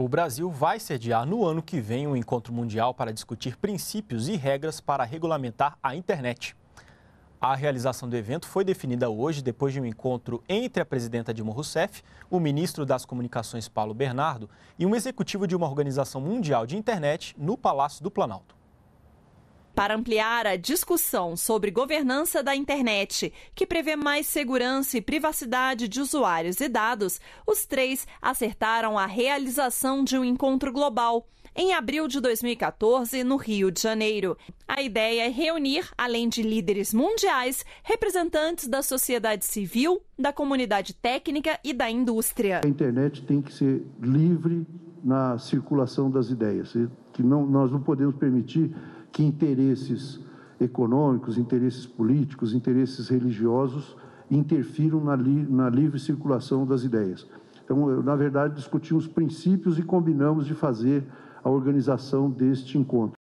O Brasil vai sediar no ano que vem um encontro mundial para discutir princípios e regras para regulamentar a internet. A realização do evento foi definida hoje depois de um encontro entre a presidenta Dilma Rousseff, o ministro das Comunicações Paulo Bernardo e um executivo de uma organização mundial de internet no Palácio do Planalto para ampliar a discussão sobre governança da internet, que prevê mais segurança e privacidade de usuários e dados, os três acertaram a realização de um encontro global em abril de 2014, no Rio de Janeiro. A ideia é reunir, além de líderes mundiais, representantes da sociedade civil, da comunidade técnica e da indústria. A internet tem que ser livre na circulação das ideias, que não, nós não podemos permitir que interesses econômicos, interesses políticos, interesses religiosos interfiram na, li na livre circulação das ideias. Então, eu, na verdade, discutimos princípios e combinamos de fazer a organização deste encontro.